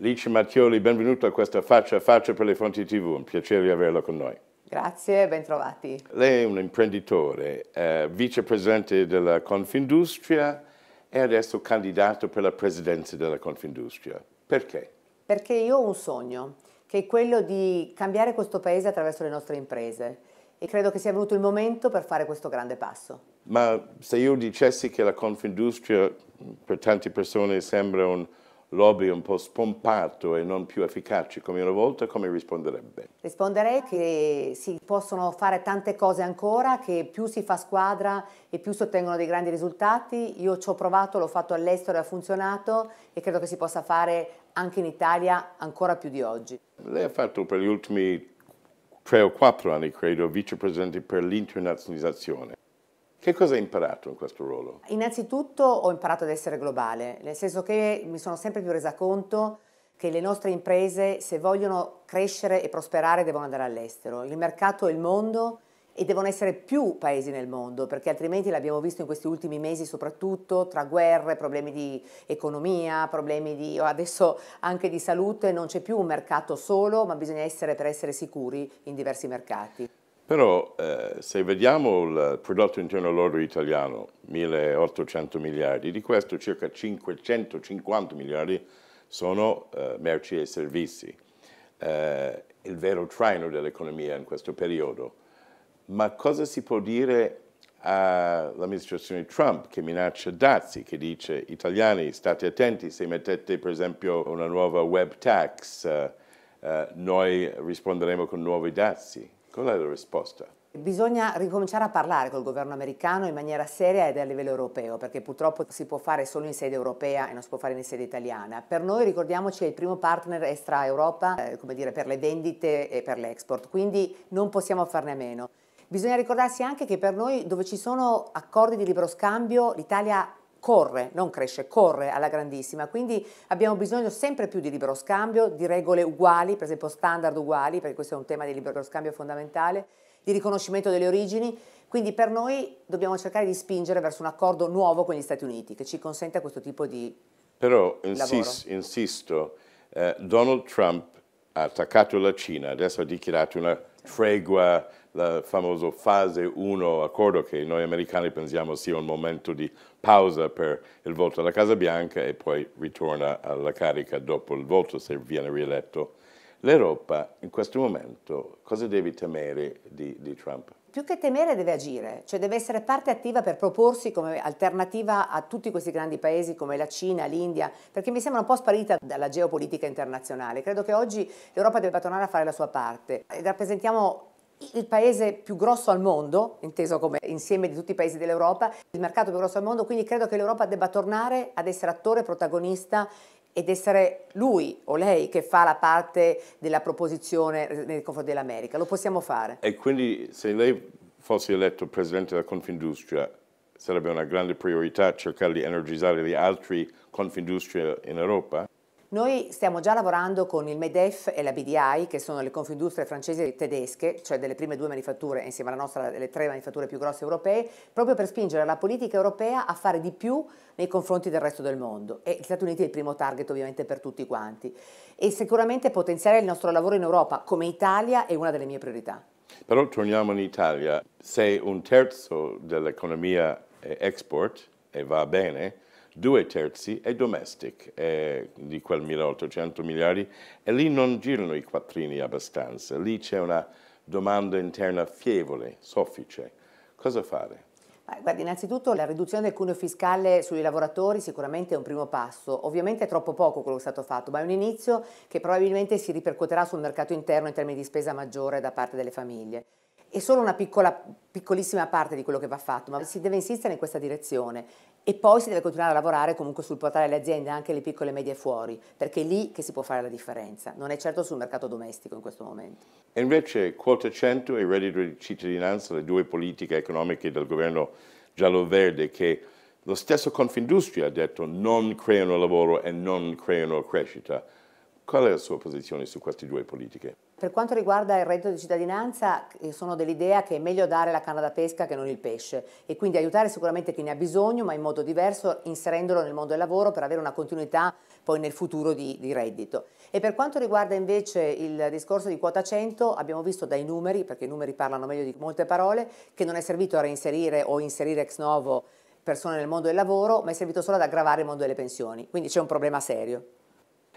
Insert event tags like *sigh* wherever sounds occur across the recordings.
Lice Mattioli, benvenuto a questa Faccia a Faccia per le Fonti TV, un piacere averla con noi. Grazie, bentrovati. Lei è un imprenditore, eh, vicepresidente della Confindustria e adesso candidato per la presidenza della Confindustria. Perché? Perché io ho un sogno, che è quello di cambiare questo paese attraverso le nostre imprese e credo che sia venuto il momento per fare questo grande passo. Ma se io dicessi che la Confindustria per tante persone sembra un lobby un po' spompato e non più efficace come una volta, come risponderebbe? Risponderei che si possono fare tante cose ancora, che più si fa squadra e più si ottengono dei grandi risultati. Io ci ho provato, l'ho fatto all'estero e ha funzionato e credo che si possa fare anche in Italia ancora più di oggi. Lei ha fatto per gli ultimi tre o quattro anni, credo, vicepresidente per l'internazionalizzazione. Che cosa hai imparato in questo ruolo? Innanzitutto ho imparato ad essere globale, nel senso che mi sono sempre più resa conto che le nostre imprese, se vogliono crescere e prosperare, devono andare all'estero. Il mercato è il mondo e devono essere più paesi nel mondo, perché altrimenti l'abbiamo visto in questi ultimi mesi soprattutto tra guerre, problemi di economia, problemi di, adesso anche di salute, non c'è più un mercato solo, ma bisogna essere per essere sicuri in diversi mercati. Però eh, se vediamo il prodotto interno lordo italiano, 1800 miliardi, di questo circa 550 miliardi sono eh, merci e servizi, eh, il vero traino dell'economia in questo periodo. Ma cosa si può dire all'amministrazione Trump che minaccia dazi, che dice italiani state attenti se mettete per esempio una nuova web tax, eh, eh, noi risponderemo con nuovi dazi? Qual è la risposta? Bisogna ricominciare a parlare col governo americano in maniera seria ed a livello europeo, perché purtroppo si può fare solo in sede europea e non si può fare in sede italiana. Per noi ricordiamoci che il primo partner extra Europa, eh, come dire, per le vendite e per l'export, quindi non possiamo farne a meno. Bisogna ricordarsi anche che per noi dove ci sono accordi di libero scambio l'Italia corre, non cresce, corre alla grandissima, quindi abbiamo bisogno sempre più di libero scambio, di regole uguali, per esempio standard uguali, perché questo è un tema di libero scambio fondamentale, di riconoscimento delle origini, quindi per noi dobbiamo cercare di spingere verso un accordo nuovo con gli Stati Uniti che ci consenta questo tipo di Però insis insisto, eh, Donald Trump ha attaccato la Cina, adesso ha dichiarato una tregua, la famosa fase 1 accordo che noi americani pensiamo sia un momento di pausa per il voto alla Casa Bianca e poi ritorna alla carica dopo il voto se viene rieletto. L'Europa in questo momento cosa devi temere di, di Trump? Più che temere deve agire, cioè deve essere parte attiva per proporsi come alternativa a tutti questi grandi paesi come la Cina, l'India, perché mi sembra un po' sparita dalla geopolitica internazionale. Credo che oggi l'Europa debba tornare a fare la sua parte. Rappresentiamo il paese più grosso al mondo, inteso come insieme di tutti i paesi dell'Europa, il mercato più grosso al mondo, quindi credo che l'Europa debba tornare ad essere attore protagonista ed essere lui o lei che fa la parte della proposizione nei confronti dell'America. Lo possiamo fare. E quindi se lei fosse eletto presidente della Confindustria, sarebbe una grande priorità cercare di energizzare gli altri Confindustria in Europa? Noi stiamo già lavorando con il MEDEF e la BDI, che sono le confindustrie francesi e tedesche, cioè delle prime due manifatture, insieme alla nostra, le tre manifatture più grosse europee, proprio per spingere la politica europea a fare di più nei confronti del resto del mondo. E gli Stati Uniti è il primo target ovviamente per tutti quanti. E sicuramente potenziare il nostro lavoro in Europa, come Italia, è una delle mie priorità. Però torniamo in Italia. Se un terzo dell'economia è export e va bene, due terzi è domestic eh, di quel 1800 miliardi e lì non girano i quattrini abbastanza, lì c'è una domanda interna fievole, soffice. Cosa fare? Guardi, innanzitutto la riduzione del cuneo fiscale sui lavoratori sicuramente è un primo passo. Ovviamente è troppo poco quello che è stato fatto, ma è un inizio che probabilmente si ripercuoterà sul mercato interno in termini di spesa maggiore da parte delle famiglie è solo una piccola, piccolissima parte di quello che va fatto, ma si deve insistere in questa direzione e poi si deve continuare a lavorare comunque sul portare alle aziende anche le piccole e medie fuori, perché è lì che si può fare la differenza, non è certo sul mercato domestico in questo momento. E invece quota 100 e reddito di cittadinanza, le due politiche economiche del governo giallo-verde che lo stesso Confindustria ha detto non creano lavoro e non creano crescita. Qual è la sua posizione su queste due politiche? Per quanto riguarda il reddito di cittadinanza, eh, sono dell'idea che è meglio dare la canna da pesca che non il pesce e quindi aiutare sicuramente chi ne ha bisogno, ma in modo diverso, inserendolo nel mondo del lavoro per avere una continuità poi nel futuro di, di reddito. E per quanto riguarda invece il discorso di quota 100, abbiamo visto dai numeri, perché i numeri parlano meglio di molte parole, che non è servito a reinserire o inserire ex novo persone nel mondo del lavoro, ma è servito solo ad aggravare il mondo delle pensioni. Quindi c'è un problema serio.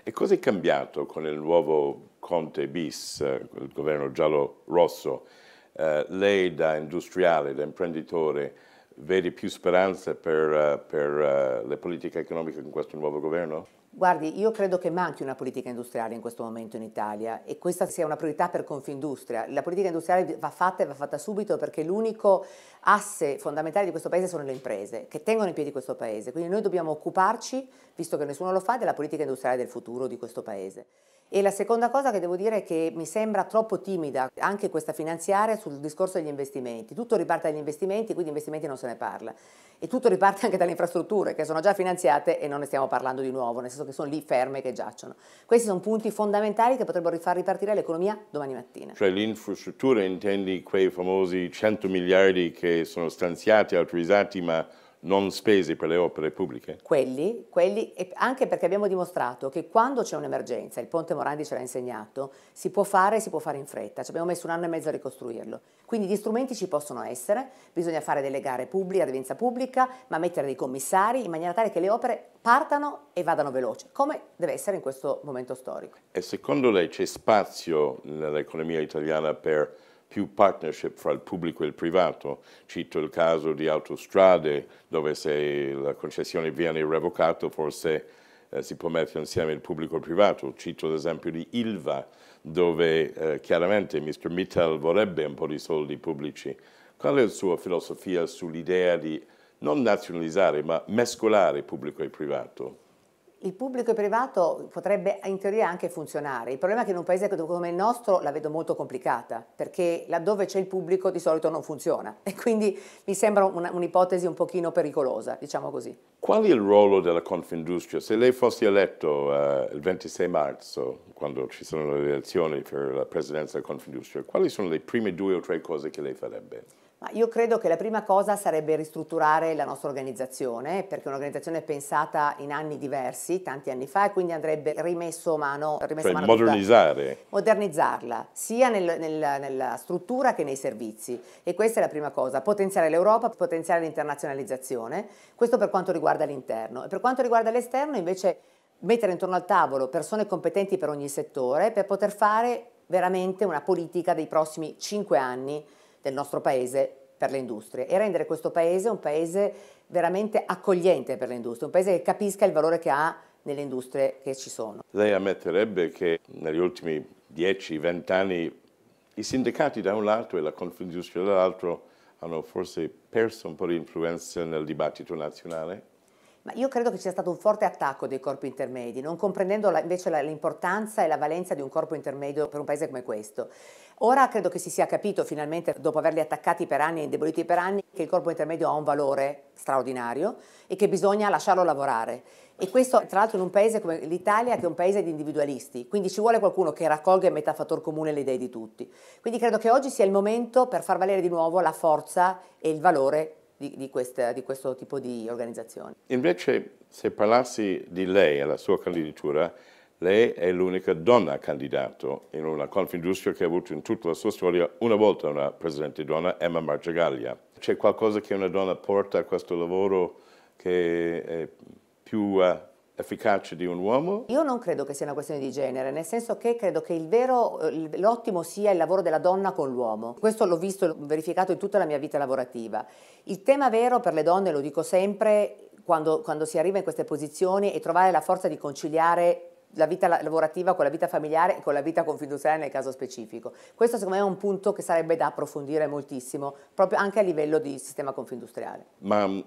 E cosa è cambiato con il nuovo Conte bis, il governo giallo-rosso, eh, lei da industriale, da imprenditore, vede più speranze per, eh, per uh, le politiche economiche con questo nuovo governo? Guardi, io credo che manchi una politica industriale in questo momento in Italia e questa sia una priorità per Confindustria. La politica industriale va fatta e va fatta subito perché l'unico asse fondamentale di questo paese sono le imprese che tengono in piedi questo paese. Quindi noi dobbiamo occuparci, visto che nessuno lo fa, della politica industriale del futuro di questo paese. E la seconda cosa che devo dire è che mi sembra troppo timida anche questa finanziaria sul discorso degli investimenti. Tutto riparte dagli investimenti, quindi investimenti non se ne parla. E tutto riparte anche dalle infrastrutture che sono già finanziate e non ne stiamo parlando di nuovo, nel senso che sono lì ferme che giacciono. Questi sono punti fondamentali che potrebbero far ripartire l'economia domani mattina. Cioè l'infrastruttura intendi quei famosi 100 miliardi che sono stanziati, autorizzati, ma non spesi per le opere pubbliche? Quelli, quelli, anche perché abbiamo dimostrato che quando c'è un'emergenza, il Ponte Morandi ce l'ha insegnato, si può fare e si può fare in fretta, ci abbiamo messo un anno e mezzo a ricostruirlo. Quindi gli strumenti ci possono essere, bisogna fare delle gare pubbliche, advenza pubblica, ma mettere dei commissari in maniera tale che le opere partano e vadano veloce, come deve essere in questo momento storico. E secondo lei c'è spazio nell'economia italiana per più partnership fra il pubblico e il privato. Cito il caso di autostrade, dove se la concessione viene revocata forse eh, si può mettere insieme il pubblico e il privato. Cito l'esempio di Ilva, dove eh, chiaramente Mr. Mittal vorrebbe un po' di soldi pubblici. Qual è la sua filosofia sull'idea di non nazionalizzare, ma mescolare pubblico e privato? Il pubblico e privato potrebbe in teoria anche funzionare, il problema è che in un paese come il nostro la vedo molto complicata, perché laddove c'è il pubblico di solito non funziona *laughs* e quindi mi sembra un'ipotesi un pochino pericolosa, diciamo così. Qual è il ruolo della Confindustria? Se lei fosse eletto eh, il 26 marzo, quando ci sono le elezioni per la presidenza della Confindustria, quali sono le prime due o tre cose che lei farebbe? Ma io credo che la prima cosa sarebbe ristrutturare la nostra organizzazione, perché è un'organizzazione pensata in anni diversi, tanti anni fa, e quindi andrebbe rimesso mano... Rimesso cioè mano modernizzare. Tutta, modernizzarla, sia nel, nel, nella struttura che nei servizi. E questa è la prima cosa, potenziare l'Europa, potenziare l'internazionalizzazione, questo per quanto riguarda l'interno. E per quanto riguarda l'esterno invece mettere intorno al tavolo persone competenti per ogni settore per poter fare veramente una politica dei prossimi cinque anni del nostro paese per le industrie e rendere questo paese un paese veramente accogliente per le industrie, un paese che capisca il valore che ha nelle industrie che ci sono. Lei ammetterebbe che negli ultimi 10-20 anni i sindacati da un lato e la Confindustria dall'altro hanno forse perso un po' di influenza nel dibattito nazionale? Ma io credo che ci sia stato un forte attacco dei corpi intermedi, non comprendendo la, invece la, l'importanza e la valenza di un corpo intermedio per un paese come questo. Ora credo che si sia capito finalmente, dopo averli attaccati per anni e indeboliti per anni, che il corpo intermedio ha un valore straordinario e che bisogna lasciarlo lavorare. E questo tra l'altro in un paese come l'Italia che è un paese di individualisti, quindi ci vuole qualcuno che raccolga in metà fattor comune le idee di tutti. Quindi credo che oggi sia il momento per far valere di nuovo la forza e il valore di, di, questa, di questo tipo di organizzazione. Invece, se parlassi di lei e la sua candidatura, lei è l'unica donna candidato in una Confindustria che ha avuto in tutta la sua storia una volta una presidente donna, Emma Marcegaglia. C'è qualcosa che una donna porta a questo lavoro che è più efficace di un uomo? Io non credo che sia una questione di genere, nel senso che credo che il vero, eh, l'ottimo sia il lavoro della donna con l'uomo. Questo l'ho visto e verificato in tutta la mia vita lavorativa. Il tema vero per le donne, lo dico sempre, quando, quando si arriva in queste posizioni, è trovare la forza di conciliare la vita lavorativa con la vita familiare e con la vita confidenziale nel caso specifico. Questo secondo me è un punto che sarebbe da approfondire moltissimo, proprio anche a livello di sistema confindustriale. Ma mm,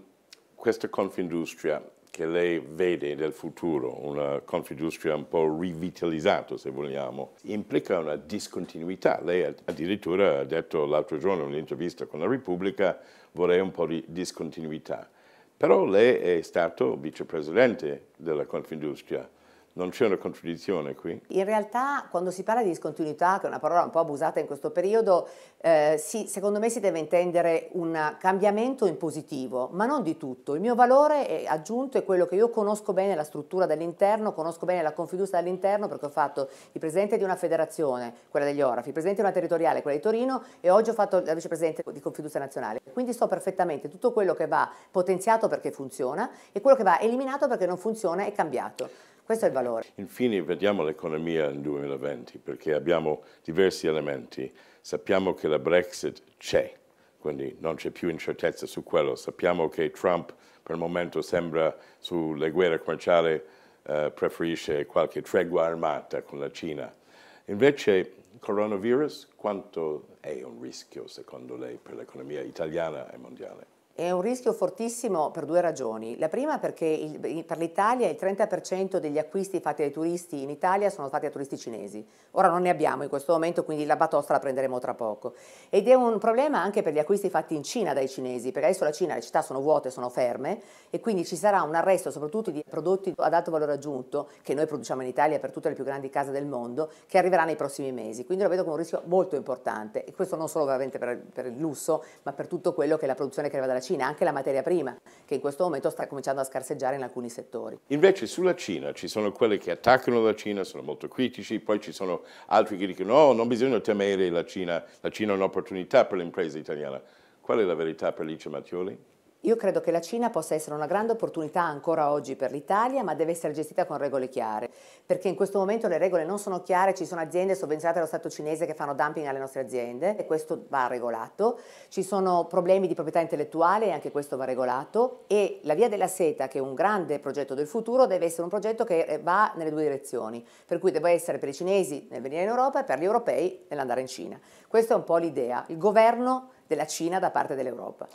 questa confindustria che lei vede nel futuro, una Confindustria un po' rivitalizzata se vogliamo, implica una discontinuità. Lei addirittura ha detto l'altro giorno in un'intervista con la Repubblica vorrei un po' di discontinuità. Però lei è stato vicepresidente della Confindustria non c'è una contraddizione qui? In realtà quando si parla di discontinuità, che è una parola un po' abusata in questo periodo, eh, si, secondo me si deve intendere un cambiamento in positivo, ma non di tutto. Il mio valore è aggiunto è quello che io conosco bene la struttura dall'interno, conosco bene la confiducia dall'interno perché ho fatto il presidente di una federazione, quella degli Orafi, il presidente di una territoriale, quella di Torino e oggi ho fatto la vicepresidente di Confiducia Nazionale. Quindi so perfettamente tutto quello che va potenziato perché funziona e quello che va eliminato perché non funziona è cambiato. Questo è il valore. Infine vediamo l'economia nel 2020 perché abbiamo diversi elementi. Sappiamo che la Brexit c'è, quindi non c'è più incertezza su quello. Sappiamo che Trump per il momento sembra sulle guerre commerciali eh, preferisce qualche tregua armata con la Cina. Invece il coronavirus quanto è un rischio secondo lei per l'economia italiana e mondiale? È un rischio fortissimo per due ragioni. La prima perché il, per l'Italia il 30% degli acquisti fatti dai turisti in Italia sono fatti da turisti cinesi. Ora non ne abbiamo in questo momento, quindi la batosta la prenderemo tra poco. Ed è un problema anche per gli acquisti fatti in Cina dai cinesi, perché adesso la Cina le città sono vuote, sono ferme e quindi ci sarà un arresto soprattutto di prodotti ad alto valore aggiunto che noi produciamo in Italia per tutte le più grandi case del mondo che arriverà nei prossimi mesi. Quindi lo vedo come un rischio molto importante e questo non solo ovviamente per, per il lusso, ma per tutto quello che è la produzione che arriva dalla Cina Cina, anche la materia prima, che in questo momento sta cominciando a scarseggiare in alcuni settori. Invece sulla Cina ci sono quelli che attaccano la Cina, sono molto critici, poi ci sono altri che dicono no, non bisogna temere la Cina, la Cina è un'opportunità per l'impresa italiana. Qual è la verità per Licia Mattioli? Io credo che la Cina possa essere una grande opportunità ancora oggi per l'Italia, ma deve essere gestita con regole chiare, perché in questo momento le regole non sono chiare, ci sono aziende sovvenzionate dallo Stato cinese che fanno dumping alle nostre aziende e questo va regolato, ci sono problemi di proprietà intellettuale e anche questo va regolato e la Via della Seta, che è un grande progetto del futuro, deve essere un progetto che eh, va nelle due direzioni, per cui deve essere per i cinesi nel venire in Europa e per gli europei nell'andare in Cina. Questa è un po' l'idea, il governo della Cina da parte dell'Europa.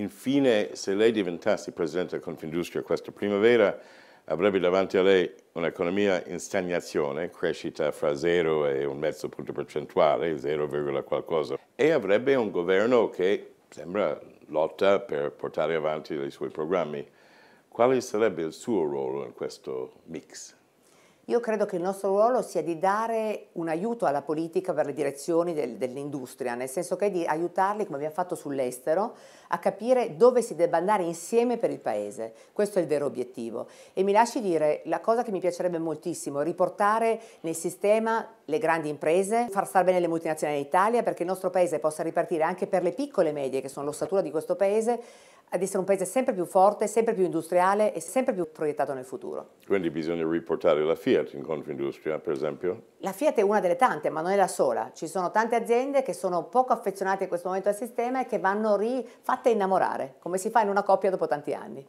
Infine, se lei diventasse presidente della Confindustria questa primavera, avrebbe davanti a lei un'economia in stagnazione, crescita fra zero e un mezzo punto percentuale, 0, qualcosa, e avrebbe un governo che sembra lotta per portare avanti i suoi programmi. Quale sarebbe il suo ruolo in questo mix? Io credo che il nostro ruolo sia di dare un aiuto alla politica per le direzioni del, dell'industria, nel senso che è di aiutarli, come abbiamo fatto sull'estero, a capire dove si debba andare insieme per il Paese. Questo è il vero obiettivo. E mi lasci dire la cosa che mi piacerebbe moltissimo, riportare nel sistema le grandi imprese, far star bene le multinazionali in Italia perché il nostro paese possa ripartire anche per le piccole e medie che sono l'ossatura di questo paese ad essere un paese sempre più forte, sempre più industriale e sempre più proiettato nel futuro. Quindi bisogna riportare la Fiat in Confindustria, per esempio? La Fiat è una delle tante, ma non è la sola. Ci sono tante aziende che sono poco affezionate in questo momento al sistema e che vanno rifatte innamorare, come si fa in una coppia dopo tanti anni.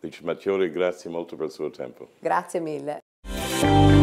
Dice Mattioli, grazie molto per il suo tempo. Grazie mille.